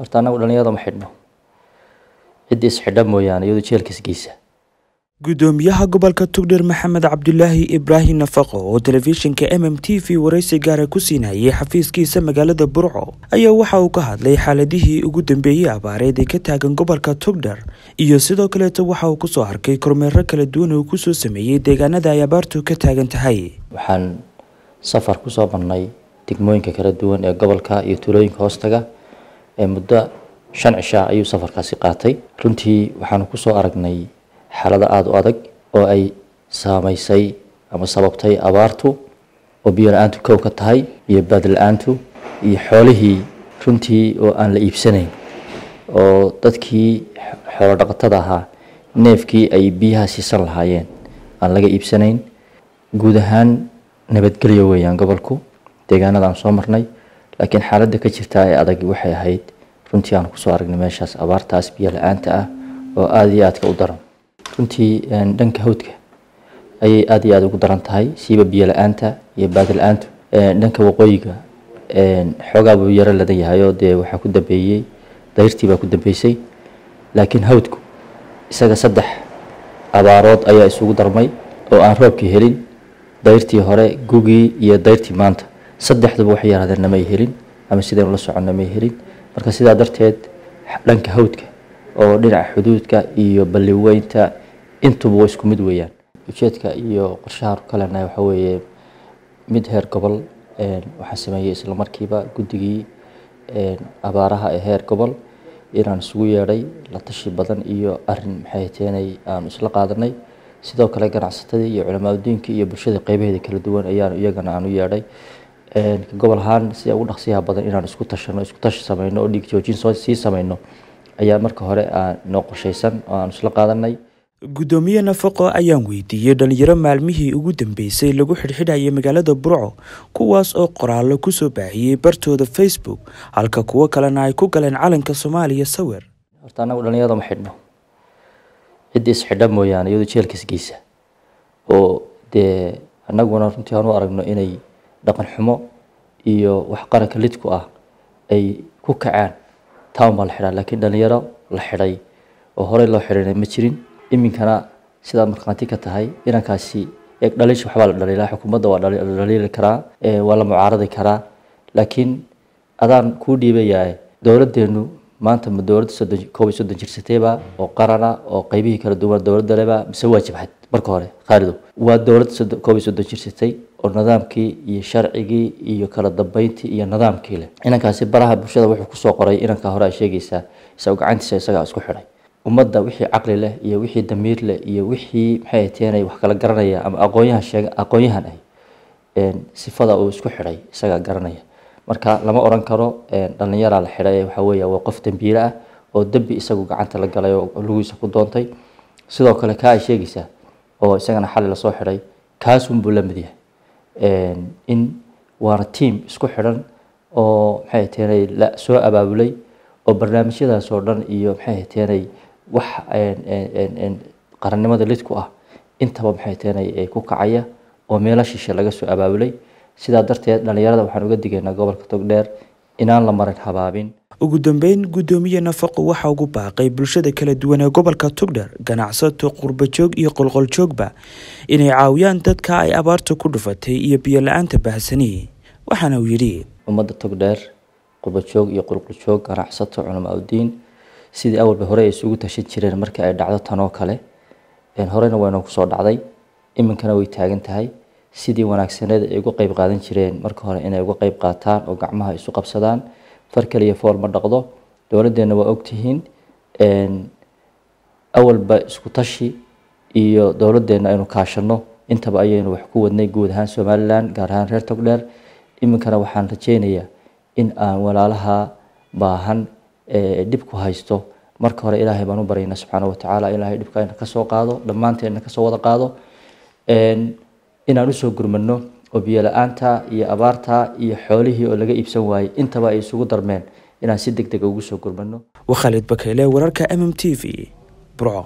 horta annagu dhallinyarada ma xidhno cid isxidha mooyaane iyadoo jeelkiis geysa gudoomiyaha gobolka tugdher maxamed cabdulaahi ibraahim nafaqo oo telefishinka m m t v waraysi gaara ku siinayay xafiiskiisa magaalada burco ayaa waxa uu ka hadlay xaaladihii ugu dambeeyey abaareed ee ka taagan gobolka tugdher iyo sidoo kaleeta waxa uu kusoo arkay kormeero kala duwan oo kusoo sameeyey deegaanada ay abaartu ka taagan tahay waxaan safar kusoo marnay degmooyinka kala duwan ee gobolka iyo tuulooyinka hoostaga ee muddo shan cishaa ayuu safarkaasi qaatay runtii waxaanu kusoo aragnay xaalada aada u adag oo ay saamaysay ama sababtay abaartu oo biyo la-aantu kow ka tahay iyo baad la-aantu iyo xoolihii runtii oo aan la iibsanayn oo dadkii xoolo dhaqatada ahaa neefkii ay biyaha siisan lahaayeen aan laga iibsanayn guud ahaan nabadgelyo weeyaan gobolku deegaanada aan soo marnay laakiin xaaladda ka jirta ee adag waxay ahayd runtii aan kusoo aragnay meeshaas abaartaas biyo la-aanta ah oo aada iyo aadka u daran runtii dhanka hawdka ayay aada iyo aada ugu daran tahay siiba biyo la-aanta iyo baadi la-aantu dhanka waqooyiga xoogaabuu yaro ladan yahayoo dee waxaa ku dambeeyey dayrtii baa ku dambeysay laakiin hawdku isaga saddex abaarood ayaa isugu darmay oo aan roobkii helin dayrtii hore gugii iyo dayrtii maanta saddexduba waxay yarahdeen nama helin ama sideen ula soconna helin marka sidaa darteed dhanka hawdka oo dhinaca xuduudka iyo balliweynta intuba waa isku mid weeyaan ujeedka iyo qorshaha kalena waxa weeye mid heer gobol waxaa sameeyey islamarkiiba guddigii abaaraha ee heer gobol inaan isugu yeedhay la tashi badan iyo arin maxay teenay aanu isla qaadanay sidoo kale ganacsatadii iyo culamaadudiinkii iyo bulshada qeybaheeda kala duwan ayaan iyagana aan u yeedhay gobol ahaan si ugu dhaqsiyaha badan inaan isku tashano isku tashi sameyno oo dhiig joojin sii sameyno ayaa marka hore ah, noo qorshaysan oo aan isla qaadanay guddoomiye nafaqo ayaan weydiiyey dhallinyaro maalmihii ugu dambeysay lagu xidhxidhayay magaalada burco kuwaas oo qoraallo kusoo baahiyey bartooda facebook halka kuwo kalena ay ku galeen calanka soomaaliya sawir horta anagu dhalinyarada ma xidhno cidda isxidha mooyaane iyadoo jeelka isgeysa oo dee annaguna runtii aan u aragno inay dhaqan xumo iyo wax qaranka lidku ah ay ku kacaan taan baa la xidhaa laakiin dhallinyaro la xidhay oo horey loo xidhinay ma jirin iminkana sidaad markhaanti ka tahay inankaasi eeg dhaliisha waxbaa la dhaliilaa xukuumadda waa dhaliili karaa waa la mucaaradi karaa laakiin adaan kuu dhiibayaa dowladdeennu maanta ma dowladda soddon koob iyo soddon jirsateeba oo qarana oo qeybihii kala duwan dowlada leba mise waa jabxad marka hore khaalidow waa dowladda sod koob iyo soddon jirsatay oo nidaamkii iyo sharcigii iyo kala dambeyntii iyo nidaamkii leh inankaasi baraha bulshada wuxuu kusoo qoray inanka hore ay sheegaysaa isago gacantiisa isagaa isku xidhay ummadda wixii caqli leh iyo wixii damiir leh iyo wixii maxay teenay wax kala garanaya ama aqoonyahan sheeg aqoonyahan ahy sifada uu isku xidhay isagaa garanaya marka lama oran karo eh, dhallinyara la xiray waxa waa qof dambiile ah oo dambi isagu gacanta la galay oo lugiisa ku doontay sidoo kale kaa ay sheegaysaa oo isagana xali lasoo xiray kaasunbuu la mid yahay eh, in waana tiam isku xiran oo maxay teenay la soo abaabulay oo barnaamijyadaasoo dhan iyo maxay teenay wax eh, qarannimada lidku ah intaba maxay teenay ku kacaya oo meelo shishe laga soo abaabulay sidaa darteed dhalinyarada waxaan uga digeynaa gobolka togdheer inaan la marin habaabin ugu dambeyn guddoomiye nafaqo waxaa ugu baaqay bulshada kala duwan ee gobolka tugdher ganacsato qurbajoog iyo qolqoljoogba inay caawiyaan dadka ay abaarta ku dhufatay iyo biyola aanta baahsaniyi waxaana uu yidhi ummadda togdheer qurbajoog iyo qulquljoog ganacsato culamo sidii awalba hore ay isugu tashan jireen markii ay dhacdo tan oo kale horena wayna kusoo dhacday iminkana way taagan tahay sidii wanaagsaneed ay uga qeyb qaadan jireen marka hore inay uga qeyb qaataan oo gacmaha isu qabsadaan far kaliya fool ma dhaqdo dowladdeena waa ogtihiin awalba isku tashi iyo dowladdeena aynu kaashano intaba ayaynu wax ku wadnay guud ahaan somalilan gaar ahaan reer togdheer iminkana waxaan rajeynayaa in aan walaalaha baahan ee dhibku haysto marka hore ilaahay baan u baryaynaa subxaana watacaala ilaahay dhibka ayna ka qaado dhammaanteedna kasoo wada qaado inaan usoo gurmano oo biyola-aanta iyo abaarta iyo xoolihii oo laga iibsan waayey intaba ay isugu darmeen inaan si deg dega ah ugu soo gurmano wakhalid bakeyle wararka m m t v burco